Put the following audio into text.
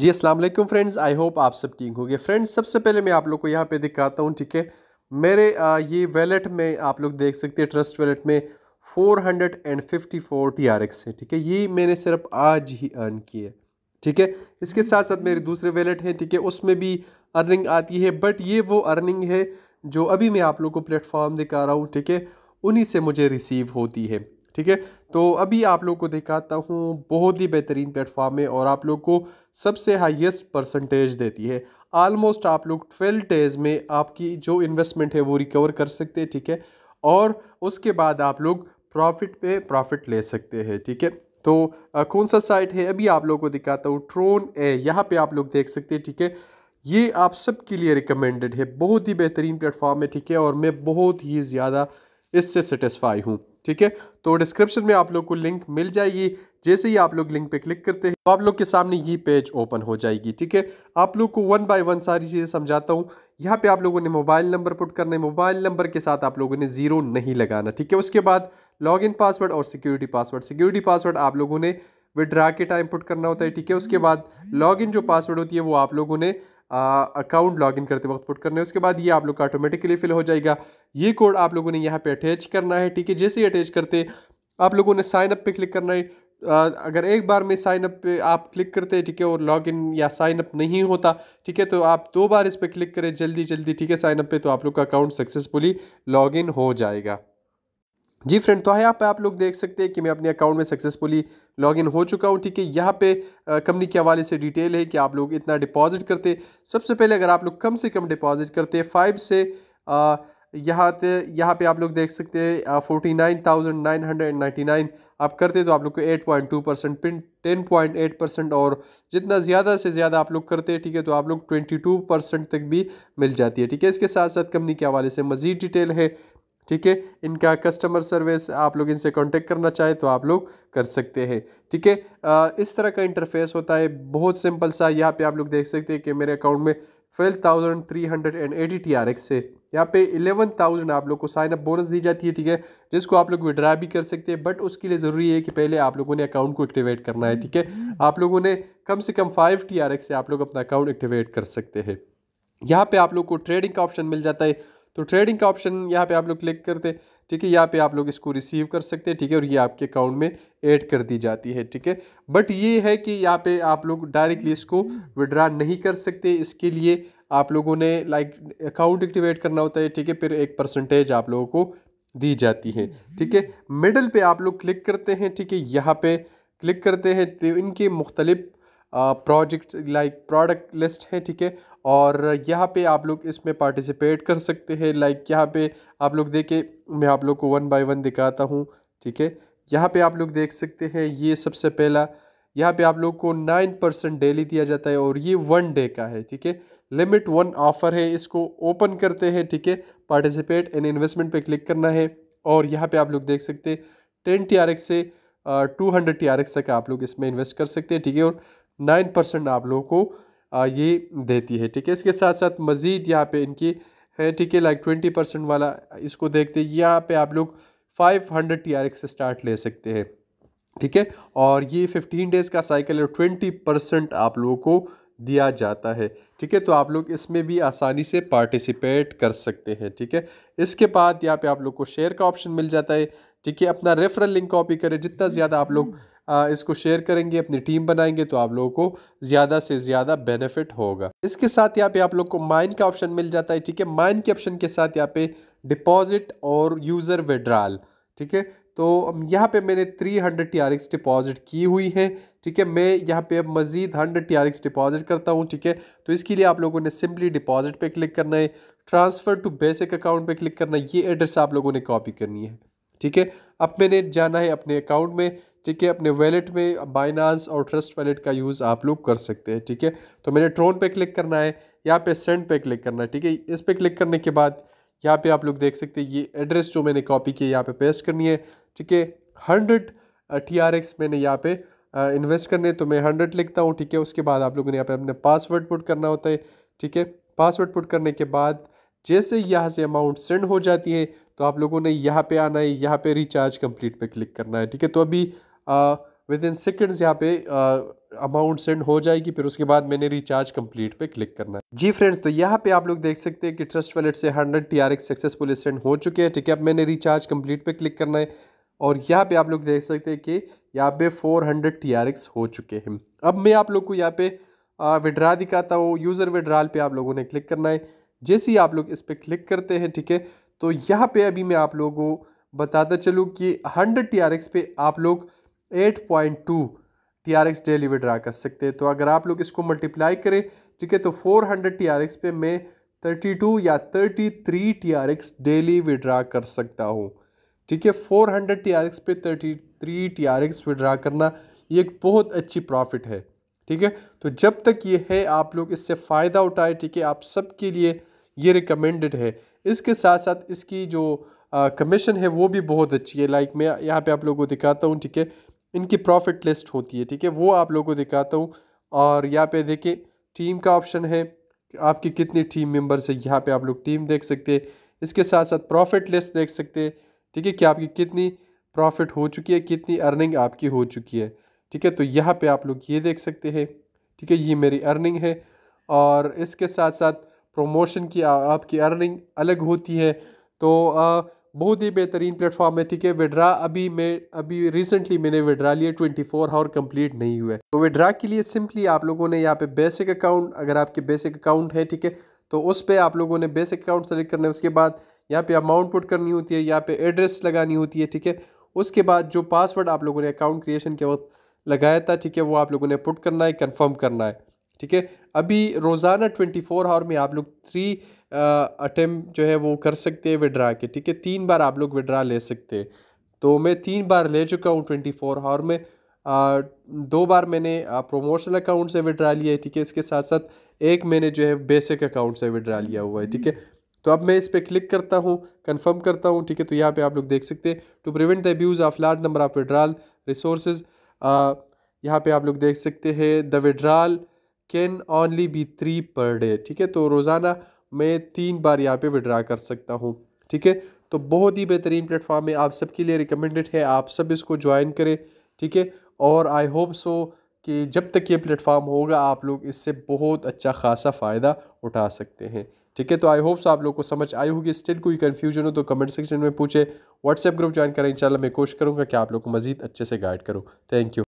जी वालेकुम friends I hope आप सब ठीक होंगे फ्रेंड्स सबसे पहले मैं आप लोग को यहाँ पे दिखाता हूँ ठीक है मेरे ये वैलेट में आप लोग देख सकते हैं ट्रस्ट वैलेट में 454 एक्स है ठीक है ये मैंने सिर्फ आज ही अर्न की है ठीक है इसके साथ साथ मेरे दूसरे वैलेट हैं ठीक है उसमें भी अर्निंग आती है बट ये वो अर्निंग है जो अभी मैं आप लोग को प्लेटफॉर्म दिखा रहा हूँ ठीक है उन्हीं से मुझे रिसीव होती है ठीक है तो अभी आप लोग को दिखाता हूँ बहुत ही बेहतरीन प्लेटफॉर्म है और आप लोग को सबसे हाईएस्ट परसेंटेज देती है आलमोस्ट आप लोग ट्वेल्व डेज में आपकी जो इन्वेस्टमेंट है वो रिकवर कर सकते हैं ठीक है और उसके बाद आप लोग प्रॉफिट पे प्रॉफिट ले सकते हैं ठीक है तो आ, कौन सा साइट है अभी आप लोग को दिखाता हूँ ट्रोन ए यहाँ पर आप लोग देख सकते हैं ठीक है ये आप सबके लिए रिकमेंडेड है बहुत ही बेहतरीन प्लेटफॉर्म है ठीक है और मैं बहुत ही ज़्यादा इससे सेटिस्फाई हूँ ठीक है तो डिस्क्रिप्शन में आप लोग को लिंक मिल जाएगी जैसे ही आप लोग लिंक पे क्लिक करते हैं तो आप लोग के सामने ये पेज ओपन हो जाएगी ठीक है आप लोग को वन बाय वन सारी चीज़ें समझाता हूँ यहाँ पे आप लोगों ने मोबाइल नंबर पुट करना है मोबाइल नंबर के साथ आप लोगों ने ज़ीरो नहीं लगाना ठीक है उसके बाद लॉग पासवर्ड और सिक्योरिटी पासवर्ड सिक्योरिटी पासवर्ड आप लोगों ने विड्रा के टाइम पुट करना होता है ठीक है उसके बाद लॉग जो पासवर्ड होती है वो आप लोगों ने अकाउंट लॉगिन करते वक्त पुट करना है उसके बाद ये आप लोग का ऑटोमेटिकली फिल हो जाएगा ये कोड आप लोगों ने यहाँ पे अटैच करना है ठीक है जैसे ही अटैच करते आप लोगों ने साइन अप पे क्लिक करना है आ, अगर एक बार में साइन अप पे आप क्लिक करते हैं ठीक है और लॉगिन या साइन अप नहीं होता ठीक है तो आप दो बार इस पर क्लिक करें जल्दी जल्दी ठीक है साइनअप पर तो आप लोग का अकाउंट सक्सेसफुली लॉगिन हो जाएगा जी फ्रेंड तो यहाँ पे आप लोग देख सकते हैं कि मैं अपने अकाउंट में सक्सेसफुली लॉगिन हो चुका हूँ ठीक है यहाँ पे कंपनी के हवाले से डिटेल है कि आप लोग इतना डिपॉजिट करते सबसे पहले अगर आप लोग कम से कम डिपॉजिट करते फाइव से यहाँ पे यहाँ पे आप लोग देख सकते हैं forty nine thousand nine hundred ninety nine आप करते तो आप लोग को एट पॉइंट टू परसेंट पिन टेन पॉइंट एट परसेंट और जितना ज़्यादा से ज़्यादा आप लोग करते हैं ठीक है तो आप लोग ट्वेंटी टू परसेंट तक भी मिल जाती है ठीक है इसके साथ साथ कंपनी के हवाले से मज़ीद डिटेल है ठीक है इनका कस्टमर सर्विस आप लोग इनसे कांटेक्ट करना चाहे तो आप लोग कर सकते हैं ठीक है इस तरह का इंटरफेस होता है बहुत सिंपल सा यहाँ पे आप लोग देख सकते हैं कि मेरे अकाउंट में twelve thousand three hundred and eighty T R X है यहाँ पे इलेवन थाउजेंड आप लोग को साइन अप बोनस दी जाती है ठीक है जिसको आप लोग विड्रा भी कर सकते हैं बट उसके लिए ज़रूरी है कि पहले आप लोगों ने अकाउंट को एक्टिवेट करना है ठीक है हम्म। आप लोगों ने कम से कम फाइव टी आर एक्स से आप लोग अपना अकाउंट एक्टिवेट कर सकते हैं यहाँ पे आप लोग को ट्रेडिंग का ऑप्शन मिल जाता है तो ट्रेडिंग का ऑप्शन यहाँ पे आप लोग क्लिक करते ठीक है यहाँ पे आप लोग इसको रिसीव कर सकते हैं ठीक है और ये आपके अकाउंट में ऐड कर दी जाती है ठीक है बट ये है कि यहाँ पे आप लोग डायरेक्टली इसको विड्रा नहीं कर सकते इसके लिए आप लोगों ने लाइक अकाउंट एक्टिवेट करना होता है ठीक है फिर एक परसेंटेज आप लोगों को दी जाती है ठीक है मिडल पर आप लोग क्लिक करते हैं ठीक है यहाँ पे क्लिक करते हैं तो इनके मुख्तलिफ़ प्रोजेक्ट लाइक प्रोडक्ट लिस्ट है ठीक है और यहाँ पे आप लोग इसमें पार्टिसिपेट कर सकते हैं लाइक यहाँ पे आप लोग देखे मैं आप लोग को वन बाय वन दिखाता हूँ ठीक है यहाँ पे आप लोग देख सकते हैं ये सबसे पहला यहाँ पे आप लोग को नाइन परसेंट डेली दिया जाता है और ये वन डे का है ठीक है लिमिट वन ऑफ़र है इसको ओपन करते हैं ठीक है पार्टिसिपेट इन इन्वेस्टमेंट पे क्लिक करना है और यहाँ पे आप लोग देख सकते हैं टेन टी से टू हंड्रेड टी तक आप लोग इसमें इन्वेस्ट कर सकते हैं ठीक है और नाइन परसेंट आप लोगों को ये देती है ठीक है इसके साथ साथ मज़ीद यहाँ पे इनकी है ठीक है लाइक ट्वेंटी परसेंट वाला इसको देखते हैं यहाँ पे आप लोग five hundred T R X से स्टार्ट ले सकते हैं ठीक है और ये फिफ्टीन डेज़ का साइकिल है ट्वेंटी परसेंट आप लोगों को दिया जाता है ठीक है तो आप लोग इसमें भी आसानी से पार्टिसिपेट कर सकते हैं ठीक है इसके बाद यहाँ पे आप लोग को शेयर का ऑप्शन मिल जाता है ठीक है अपना रेफरल लिंक कॉपी करें जितना हम्म। ज़्यादा आप लोग इसको शेयर करेंगे अपनी टीम बनाएंगे तो आप लोगों को ज़्यादा से ज़्यादा बेनिफिट होगा इसके साथ यहाँ पे आप लोग को माइन का ऑप्शन मिल जाता है ठीक है माइन के ऑप्शन के साथ यहाँ पे डिपॉजिट और यूज़र विड्राल ठीक है तो यहाँ पे मैंने 300 हंड्रेड टी डिपॉजिट की हुई है ठीक है मैं यहाँ पे अब मज़ीद 100 टी डिपॉजिट करता हूँ ठीक है तो इसके लिए आप लोगों ने सिंपली डिपॉजिट पे क्लिक करना है ट्रांसफ़र टू बेसिक अकाउंट पे क्लिक करना है ये एड्रेस आप लोगों ने कॉपी करनी है ठीक है अब मैंने जाना है अपने अकाउंट में ठीक है अपने वैलेट में बाइनांस और ट्रस्ट वैलेट का यूज़ आप लोग कर सकते हैं ठीक है तो मैंने ट्रोन पे क्लिक करना है यहाँ पे सेंड पे क्लिक करना है ठीक है इस पर क्लिक करने के बाद यहाँ पे आप लोग देख सकते हैं ये एड्रेस जो मैंने कॉपी किया यहाँ पे पेस्ट करनी है ठीक है हंड्रेड टी आर एक्स मैंने यहाँ पर इन्वेस्ट करने तो मैं हंड्रेड लिखता हूँ ठीक है उसके बाद आप लोगों ने यहाँ पर अपने पासवर्ड पुट करना होता है ठीक है पासवर्ड पुट करने के बाद जैसे यहाँ से अमाउंट सेंड हो जाती है तो आप लोगों ने यहाँ पे आना है यहाँ पे रिचार्ज कंप्लीट पे क्लिक करना है ठीक है तो अभी विद इन सेकेंड्स यहाँ पे अमाउंट सेंड हो जाएगी फिर उसके बाद मैंने रिचार्ज कंप्लीट पे क्लिक करना है जी फ्रेंड्स तो यहाँ पे आप लोग देख सकते हैं कि ट्रस्ट वैलेट से hundred T R successfully send हो चुके हैं ठीक है अब मैंने रिचार्ज कंप्लीट पे क्लिक करना है और यहाँ पे आप लोग देख सकते हैं कि यहाँ पे 400 हंड्रेड हो चुके हैं अब मैं आप लोग को यहाँ पे विड्रा दिखाता हूँ यूज़र विड्राल पर आप लोगों ने क्लिक करना है जैसे ही आप लोग इस पर क्लिक करते हैं ठीक है तो यहाँ पे अभी मैं आप लोगों को बताता चलूँ कि 100 TRX पे आप लोग 8.2 एक्स डेली विड्रा कर सकते हैं तो अगर आप लोग इसको मल्टीप्लाई करें ठीक है तो 400 एक्स पे मैं टू या thirty R TRX daily withdraw कर सकता हूँ ठीक है 400 एक्स पे थर्टी आर TRX विड्रा करना ये एक बहुत अच्छी प्रॉफिट है ठीक है तो जब तक ये है आप लोग इससे फ़ायदा उठाए ठीक है आप सबके लिए ये रिकमेंडेड है इसके साथ साथ इसकी जो कमीशन है वो भी बहुत अच्छी है लाइक मैं यहाँ पे आप लोगों को दिखाता हूँ ठीक है इनकी प्रॉफिट लिस्ट होती है ठीक है वो आप लोगों को दिखाता हूँ और यहाँ पे देखिए टीम का ऑप्शन है आपकी कितनी टीम मेंबर्स है यहाँ पे आप लोग टीम देख सकते हैं इसके साथ साथ प्रॉफिट लिस्ट देख सकते हैं ठीक है कि आपकी कितनी प्रॉफिट हो चुकी है कितनी अर्निंग आपकी हो चुकी है ठीक है तो यहाँ पे आप लोग ये देख सकते हैं ठीक है ये मेरी अर्निंग है और इसके साथ साथ प्रमोशन की आपकी अर्निंग अलग होती है तो बहुत ही बेहतरीन प्लेटफॉर्म है ठीक है विड्रा अभी मैं अभी रिसेंटली मैंने विड्रा लिए 24 फोर हावर कंप्लीट नहीं है तो विड्रा के लिए सिंपली आप लोगों ने यहाँ पे बेसिक अकाउंट अगर आपके बेसिक अकाउंट है ठीक है तो उस पर आप लोगों ने बेसिक अकाउंट सेलेक्ट करना है उसके बाद यहाँ पे अमाउंट पुट करनी होती है यहाँ पे एड्रेस लगानी होती है ठीक है उसके बाद जो पासवर्ड आप लोगों ने अकाउंट क्रिएशन के वक्त लगाया था ठीक है वो आप लोगों ने पुट करना है कन्फर्म करना है ठीक है अभी रोज़ाना ट्वेंटी फोर आवर में आप लोग थ्री अटैम्प जो है वो कर सकते हैं विड्रा के ठीक है तीन बार आप लोग विड्रा ले सकते हैं तो मैं तीन बार ले चुका हूँ ट्वेंटी फोर आवर में आ, दो बार मैंने प्रोमोशनल अकाउंट से विड्रा लिया है ठीक है इसके साथ साथ एक मैंने जो है बेसिक अकाउंट से विड्रा लिया हुआ है ठीक है तो अब मैं इस पर क्लिक करता हूँ कंफर्म करता हूँ ठीक है तो यहाँ पे आप लोग देख सकते हैं to prevent the abuse of large number of withdrawal resources यहाँ पे आप लोग देख सकते हैं the withdrawal can only be three per day ठीक है तो रोज़ाना मैं तीन बार यहाँ पे विड्रा कर सकता हूँ ठीक है तो बहुत ही बेहतरीन प्लेटफॉर्म है आप सबके लिए रिकमेंडेड है आप सब इसको ज्वाइन करें ठीक है और आई होप सो कि जब तक ये प्लेटफॉर्म होगा आप लोग इससे बहुत अच्छा खासा फ़ायदा उठा सकते हैं ठीक है तो आई होप सो आप लोग को समझ आई होगी स्टिल कोई कन्फ्यूजन हो तो कमेंट सेक्शन में पूछे व्हाट्सएप ग्रुप ज्वाइन करें इंशाल्लाह मैं कोशिश करूँगा कि आप लोग को मज़ीद अच्छे से गाइड करूँ थैंक यू